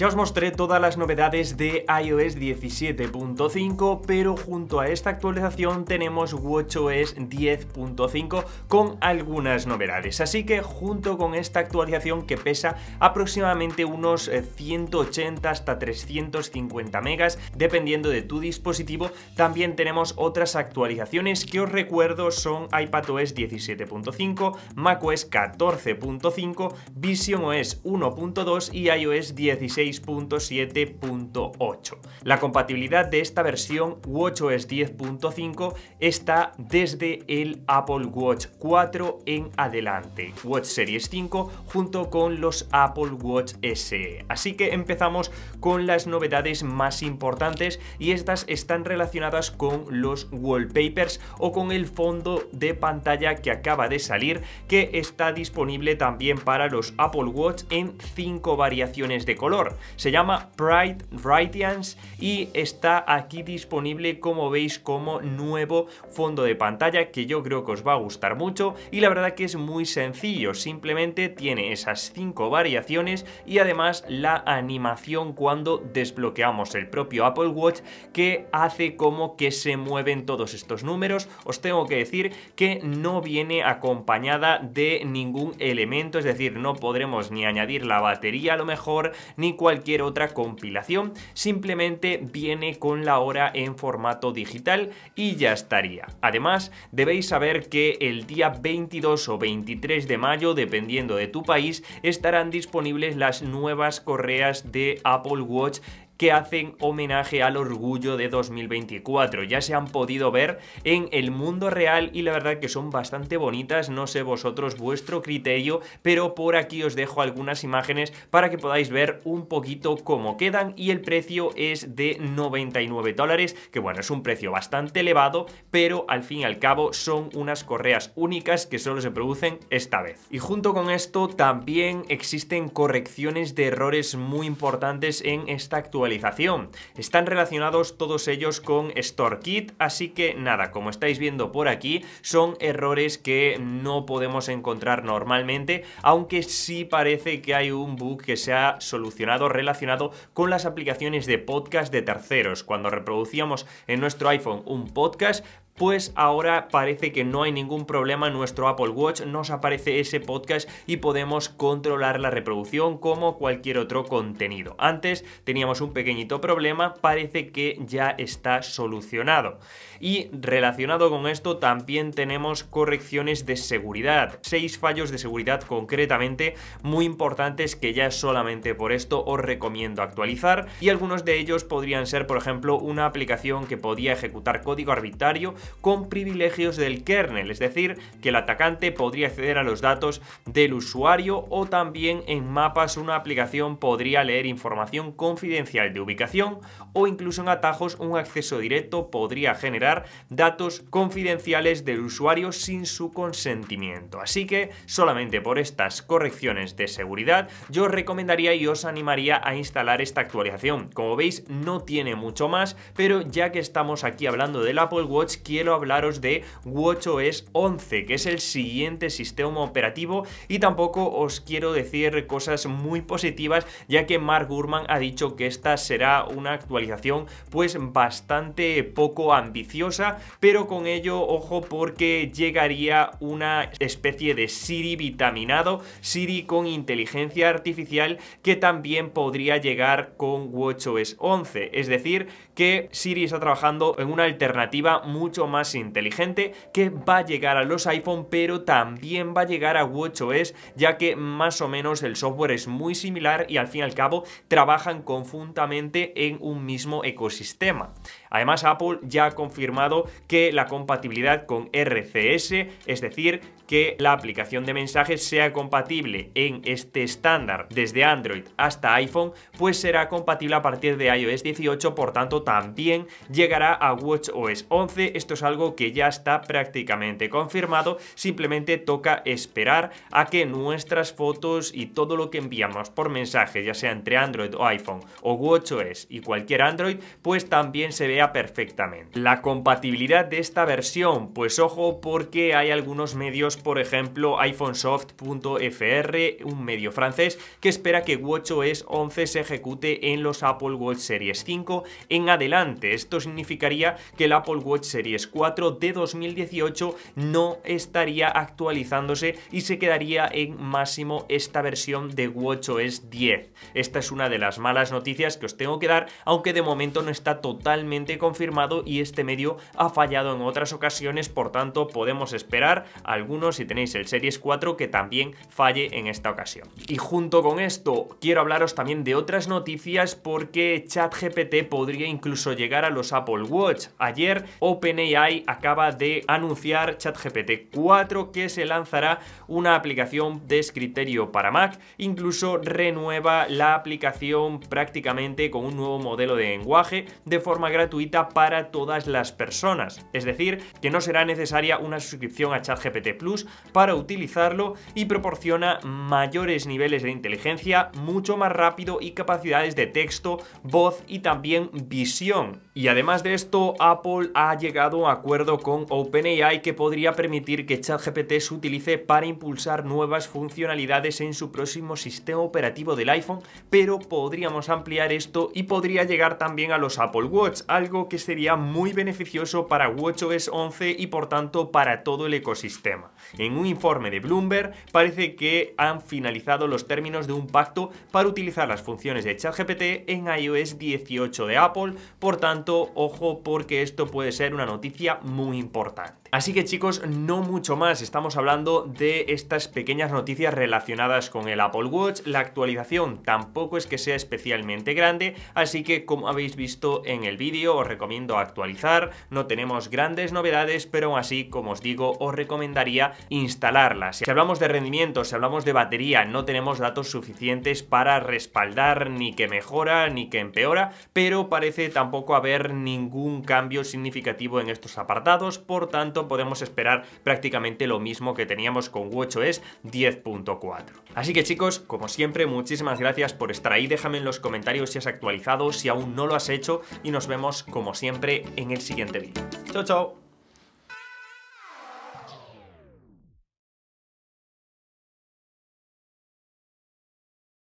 Ya os mostré todas las novedades de iOS 17.5, pero junto a esta actualización tenemos WatchOS 10.5 con algunas novedades. Así que junto con esta actualización que pesa aproximadamente unos 180 eh, hasta 350 megas, dependiendo de tu dispositivo, también tenemos otras actualizaciones que os recuerdo son iPadOS 17.5, macOS 14.5, visionOS 1.2 y iOS 17. La compatibilidad de esta versión WatchOS 10.5 está desde el Apple Watch 4 en adelante, Watch Series 5 junto con los Apple Watch SE. Así que empezamos con las novedades más importantes y estas están relacionadas con los wallpapers o con el fondo de pantalla que acaba de salir que está disponible también para los Apple Watch en 5 variaciones de color se llama Pride Radiance y está aquí disponible como veis como nuevo fondo de pantalla que yo creo que os va a gustar mucho y la verdad que es muy sencillo, simplemente tiene esas cinco variaciones y además la animación cuando desbloqueamos el propio Apple Watch que hace como que se mueven todos estos números. Os tengo que decir que no viene acompañada de ningún elemento, es decir, no podremos ni añadir la batería a lo mejor, ni cualquier otra compilación, simplemente viene con la hora en formato digital y ya estaría. Además, debéis saber que el día 22 o 23 de mayo, dependiendo de tu país, estarán disponibles las nuevas correas de Apple Watch que hacen homenaje al orgullo de 2024. Ya se han podido ver en el mundo real y la verdad que son bastante bonitas, no sé vosotros vuestro criterio, pero por aquí os dejo algunas imágenes para que podáis ver un poquito cómo quedan y el precio es de 99 dólares, que bueno, es un precio bastante elevado, pero al fin y al cabo son unas correas únicas que solo se producen esta vez. Y junto con esto también existen correcciones de errores muy importantes en esta actualidad actualización. Están relacionados todos ellos con StoreKit, así que nada, como estáis viendo por aquí, son errores que no podemos encontrar normalmente, aunque sí parece que hay un bug que se ha solucionado relacionado con las aplicaciones de podcast de terceros. Cuando reproducíamos en nuestro iPhone un podcast, pues ahora parece que no hay ningún problema en nuestro Apple Watch, nos aparece ese podcast y podemos controlar la reproducción como cualquier otro contenido. Antes teníamos un pequeñito problema, parece que ya está solucionado. Y relacionado con esto también tenemos correcciones de seguridad, seis fallos de seguridad concretamente muy importantes que ya solamente por esto os recomiendo actualizar y algunos de ellos podrían ser por ejemplo una aplicación que podía ejecutar código arbitrario con privilegios del kernel, es decir, que el atacante podría acceder a los datos del usuario o también en mapas una aplicación podría leer información confidencial de ubicación o incluso en atajos un acceso directo podría generar datos confidenciales del usuario sin su consentimiento. Así que solamente por estas correcciones de seguridad yo os recomendaría y os animaría a instalar esta actualización. Como veis no tiene mucho más, pero ya que estamos aquí hablando del Apple Watch, quiero hablaros de WatchOS 11, que es el siguiente sistema operativo y tampoco os quiero decir cosas muy positivas, ya que Mark Gurman ha dicho que esta será una actualización pues bastante poco ambiciosa, pero con ello, ojo, porque llegaría una especie de Siri vitaminado, Siri con inteligencia artificial que también podría llegar con WatchOS 11, es decir, que Siri está trabajando en una alternativa mucho más inteligente que va a llegar a los iPhone, pero también va a llegar a WatchOS, ya que más o menos el software es muy similar y al fin y al cabo trabajan conjuntamente en un mismo ecosistema. Además, Apple ya ha confirmado que la compatibilidad con RCS, es decir, que la aplicación de mensajes sea compatible en este estándar desde Android hasta iPhone, pues será compatible a partir de iOS 18, por tanto también llegará a WatchOS 11. Esto es algo que ya está prácticamente confirmado, simplemente toca esperar a que nuestras fotos y todo lo que enviamos por mensaje, ya sea entre Android o iPhone o WatchOS y cualquier Android, pues también se vea perfectamente. La compatibilidad de esta versión, pues ojo porque hay algunos medios, por ejemplo iPhonesoft.fr, un medio francés, que espera que WatchOS 11 se ejecute en los Apple Watch Series 5 en adelante. Esto significaría que el Apple Watch Series 4 de 2018 no estaría actualizándose y se quedaría en máximo esta versión de WatchOS 10. Esta es una de las malas noticias que os tengo que dar, aunque de momento no está totalmente confirmado y este medio ha fallado en otras ocasiones, por tanto podemos esperar algunos si tenéis el Series 4 que también falle en esta ocasión. Y junto con esto, quiero hablaros también de otras noticias porque ChatGPT podría incluso llegar a los Apple Watch. Ayer OpenAI AI acaba de anunciar ChatGPT 4 que se lanzará una aplicación de escritorio para Mac, incluso renueva la aplicación prácticamente con un nuevo modelo de lenguaje de forma gratuita para todas las personas, es decir, que no será necesaria una suscripción a ChatGPT Plus para utilizarlo y proporciona mayores niveles de inteligencia, mucho más rápido y capacidades de texto, voz y también visión y además de esto, Apple ha llegado a acuerdo con OpenAI que podría permitir que ChatGPT se utilice para impulsar nuevas funcionalidades en su próximo sistema operativo del iPhone, pero podríamos ampliar esto y podría llegar también a los Apple Watch, algo que sería muy beneficioso para WatchOS 11 y por tanto para todo el ecosistema. En un informe de Bloomberg parece que han finalizado los términos de un pacto para utilizar las funciones de ChatGPT en iOS 18 de Apple, por tanto ojo porque esto puede ser una noticia muy importante. Así que chicos, no mucho más, estamos hablando de estas pequeñas noticias relacionadas con el Apple Watch, la actualización tampoco es que sea especialmente grande, así que como habéis visto en el vídeo os recomiendo actualizar, no tenemos grandes novedades, pero aún así, como os digo, os recomendaría instalarlas. Si hablamos de rendimiento, si hablamos de batería, no tenemos datos suficientes para respaldar ni que mejora ni que empeora, pero parece tampoco haber ningún cambio significativo en estos apartados, por tanto podemos esperar prácticamente lo mismo que teníamos con WatchOS 10.4. Así que chicos, como siempre, muchísimas gracias por estar ahí. Déjame en los comentarios si has actualizado, si aún no lo has hecho y nos vemos como siempre en el siguiente vídeo. ¡Chao, chao!